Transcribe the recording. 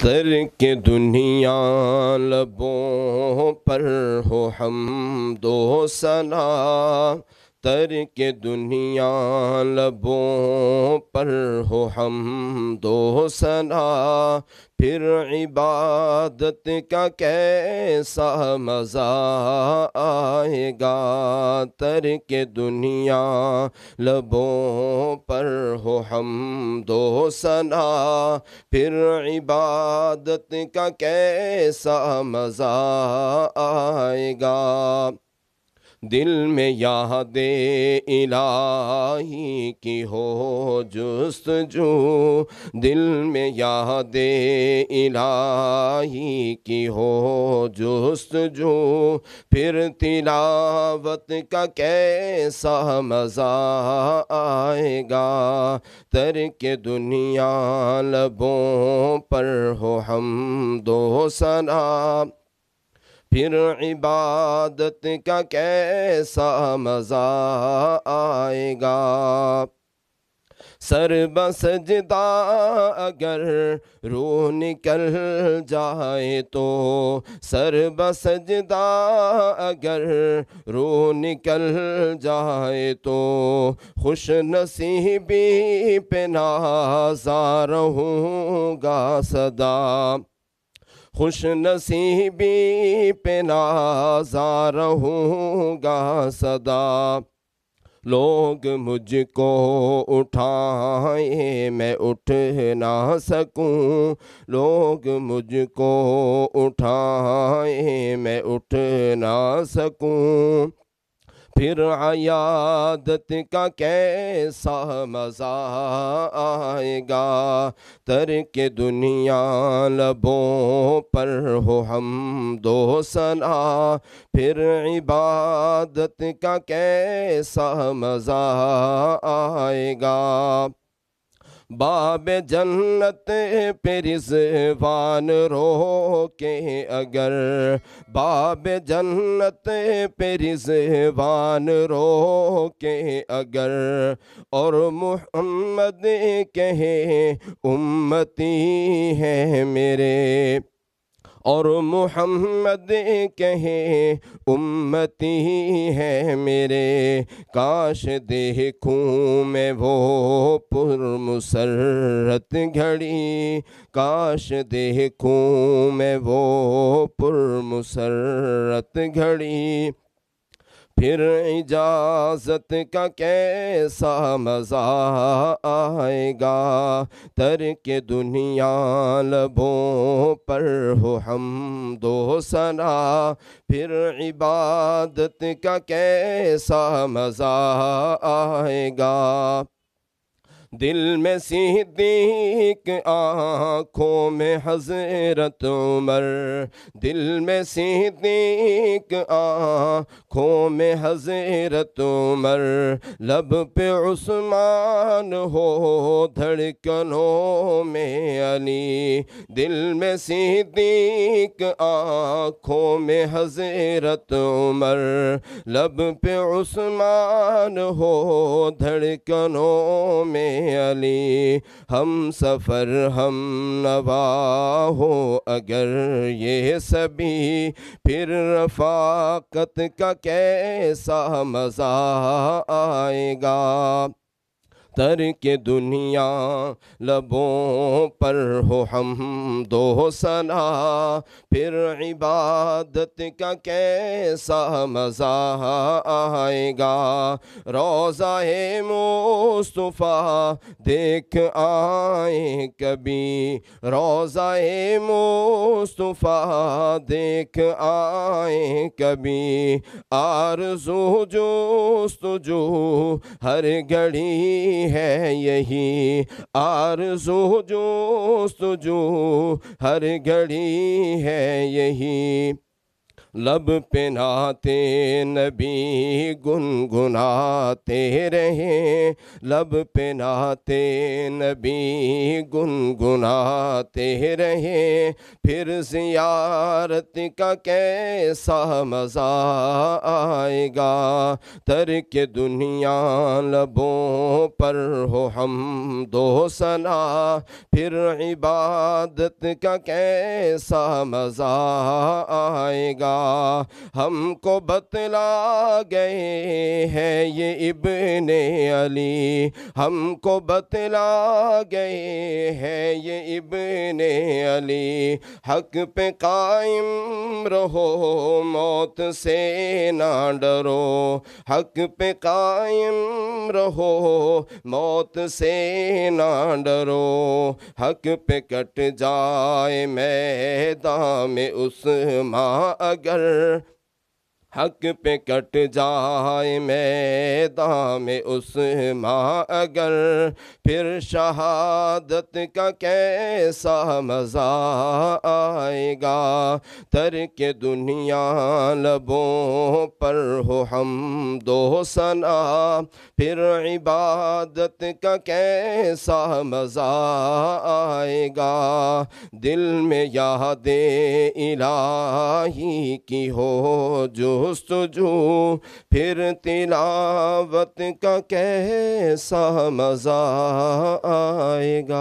दफ्तर के दुनिया लबों पर हो हम दो सना तर के दुनिया लबों पर हो हम दो सना फिर इबादत का कैसा मज़ा आएगा तर के दुनिया लबों पर हो हम दो सना फिर इबादत का कैसा मज़ा आएगा दिल में यहाँ दे इलाही की हो जुस्त जो दिल में यहाँ दे इलाही की हो जुस्त जो फिर तिलावत का कैसा मज़ा आएगा तर के दुनिया लबों पर हो हम दो सना फिर इबादत का कैसा मज़ा आएगा सर बसजदा अगर रो निकल जाए तो सर बसजदा अगर रो निकल जाए तो खुश नसीबी पे नाजा रहूँगा सदा खुश नसीबी पे नाजा रहूँगा सदा लोग मुझको उठाए मैं उठ ना सकूं लोग मुझको उठाए मैं उठ ना सकूं फिर आयादत का कैसा मज़ा आएगा तर के दुनिया लबों पर हो हम दो सना फिर इबादत का कैसा मज़ा आएगा बाब जन्नत पे रिजवान रो के अगर बाब जन्नत पे रिजवान रो के अगर और मोहम्मद कहे उम्मती है मेरे और मोहम्मद कहे उम्मती है मेरे काश देखूँ मैं वो पुरमसरत घड़ी काश देखूँ मैं वो पुरमसरत घड़ी फिर इजाजत का कैसा मज़ा आएगा तर के दुनिया लबों पर हो हम दो सना फिर इबादत का कैसा मज़ा आएगा दिल में सिद्दीक आँखों में हजरत उमर दिल में सिद्दीक आँखों में हजरत उमर लब पे उस्मान हो धड़कनों में अली दिल में सिद्दीक आँखों में हजरत उमर लब पे उस्मान हो धड़कनों में अली हम सफ़र हम नवा हो अगर ये सभी फिर रफाकत का कैसा मज़ा आएगा तर के दुनिया लबों पर हो हम दो सना फिर इबादत का कैसा मज़ा आएगा रोज़ा मोस्तफ़ा देख आए कभी रोज़ा मोस्तफ़ा देख आए कभी आर जो जोस्त जो हर घड़ी है यही आर आरज़ू जोस्त जो हर घड़ी है यही लब पिनाते नाते नबी गुनगुनाते रहे लब पिनाते नाते नबी गुनगुनाते रहे फिर जियारत का कैसा मज़ा आएगा तर के दुनिया लबों पर हो हम दो सना फिर इबादत का कैसा मज़ा आएगा हमको बतला गए हैं ये इबन अली हमको बतला गए हैं ये इबन अली हक पे कायम रहो मौत से ना डरो हक पे कायम रहो मौत से ना डरो हक पे कट जाए मैदान में उस माँ अगर 但是。हक पे कट जाए मैदान में उस माँ अगर फिर शहादत का कैसा मज़ा आएगा तर के दुनिया लबों पर हो हम दो सना फिर इबादत का कैसा मज़ा आएगा दिल में याद इलाही की हो जो जस्तजू फिर तिलावत का कैसा मज़ा आएगा